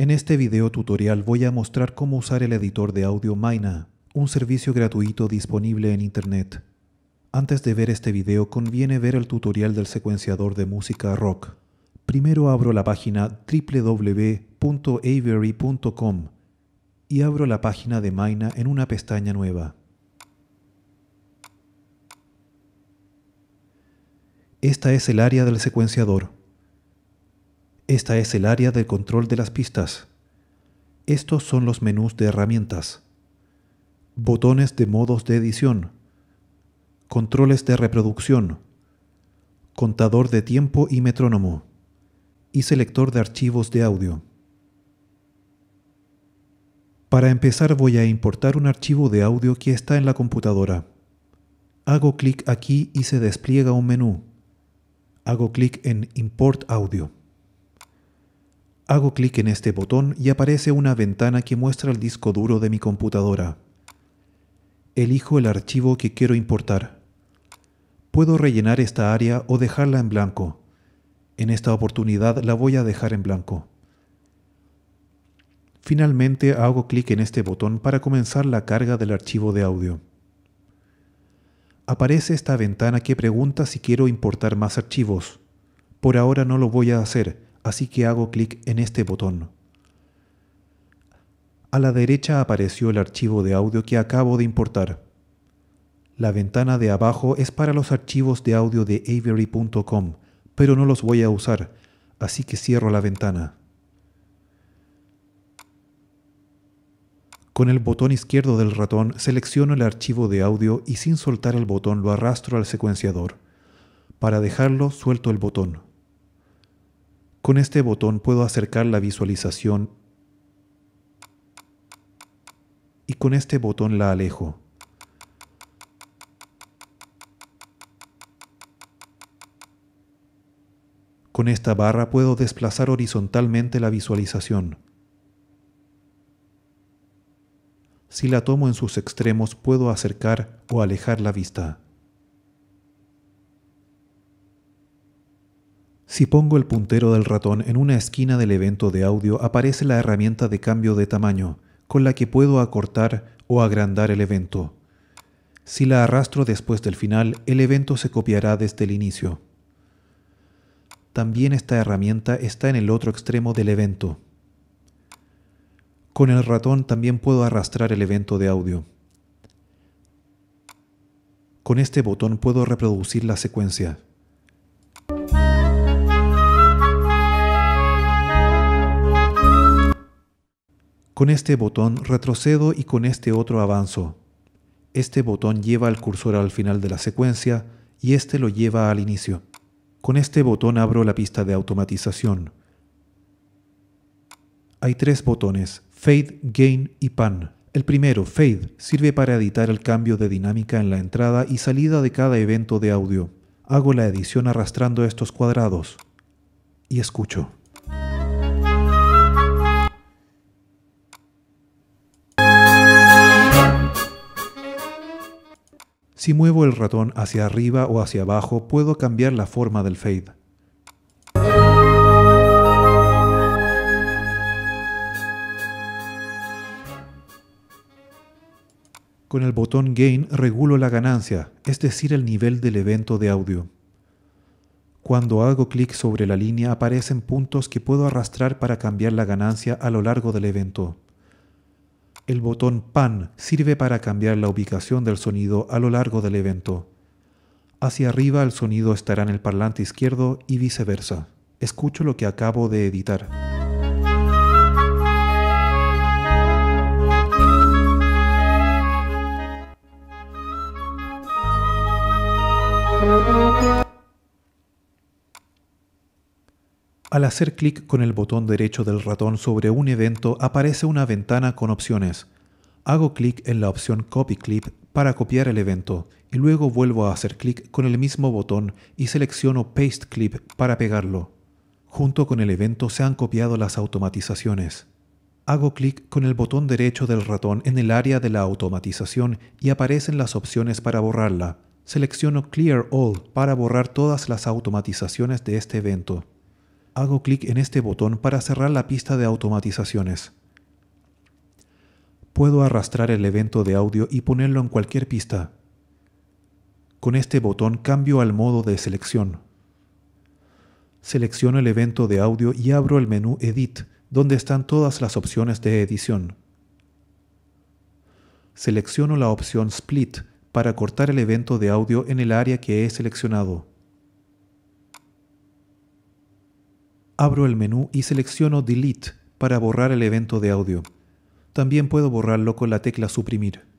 En este video tutorial voy a mostrar cómo usar el editor de audio Maina, un servicio gratuito disponible en Internet. Antes de ver este video conviene ver el tutorial del secuenciador de música rock. Primero abro la página www.avery.com y abro la página de Maina en una pestaña nueva. Esta es el área del secuenciador. Esta es el área de control de las pistas. Estos son los menús de herramientas. Botones de modos de edición. Controles de reproducción. Contador de tiempo y metrónomo. Y selector de archivos de audio. Para empezar voy a importar un archivo de audio que está en la computadora. Hago clic aquí y se despliega un menú. Hago clic en Import Audio. Hago clic en este botón y aparece una ventana que muestra el disco duro de mi computadora. Elijo el archivo que quiero importar. Puedo rellenar esta área o dejarla en blanco. En esta oportunidad la voy a dejar en blanco. Finalmente hago clic en este botón para comenzar la carga del archivo de audio. Aparece esta ventana que pregunta si quiero importar más archivos. Por ahora no lo voy a hacer, así que hago clic en este botón. A la derecha apareció el archivo de audio que acabo de importar. La ventana de abajo es para los archivos de audio de Avery.com, pero no los voy a usar, así que cierro la ventana. Con el botón izquierdo del ratón selecciono el archivo de audio y sin soltar el botón lo arrastro al secuenciador. Para dejarlo suelto el botón. Con este botón puedo acercar la visualización y con este botón la alejo. Con esta barra puedo desplazar horizontalmente la visualización. Si la tomo en sus extremos puedo acercar o alejar la vista. Si pongo el puntero del ratón en una esquina del evento de audio aparece la herramienta de cambio de tamaño, con la que puedo acortar o agrandar el evento. Si la arrastro después del final, el evento se copiará desde el inicio. También esta herramienta está en el otro extremo del evento. Con el ratón también puedo arrastrar el evento de audio. Con este botón puedo reproducir la secuencia. Con este botón retrocedo y con este otro avanzo. Este botón lleva el cursor al final de la secuencia y este lo lleva al inicio. Con este botón abro la pista de automatización. Hay tres botones, Fade, Gain y Pan. El primero, Fade, sirve para editar el cambio de dinámica en la entrada y salida de cada evento de audio. Hago la edición arrastrando estos cuadrados y escucho. Si muevo el ratón hacia arriba o hacia abajo, puedo cambiar la forma del fade. Con el botón Gain regulo la ganancia, es decir, el nivel del evento de audio. Cuando hago clic sobre la línea aparecen puntos que puedo arrastrar para cambiar la ganancia a lo largo del evento. El botón PAN sirve para cambiar la ubicación del sonido a lo largo del evento. Hacia arriba el sonido estará en el parlante izquierdo y viceversa. Escucho lo que acabo de editar. Al hacer clic con el botón derecho del ratón sobre un evento aparece una ventana con opciones. Hago clic en la opción Copy Clip para copiar el evento y luego vuelvo a hacer clic con el mismo botón y selecciono Paste Clip para pegarlo. Junto con el evento se han copiado las automatizaciones. Hago clic con el botón derecho del ratón en el área de la automatización y aparecen las opciones para borrarla. Selecciono Clear All para borrar todas las automatizaciones de este evento hago clic en este botón para cerrar la pista de automatizaciones. Puedo arrastrar el evento de audio y ponerlo en cualquier pista. Con este botón cambio al modo de selección. Selecciono el evento de audio y abro el menú Edit, donde están todas las opciones de edición. Selecciono la opción Split para cortar el evento de audio en el área que he seleccionado. abro el menú y selecciono Delete para borrar el evento de audio. También puedo borrarlo con la tecla Suprimir.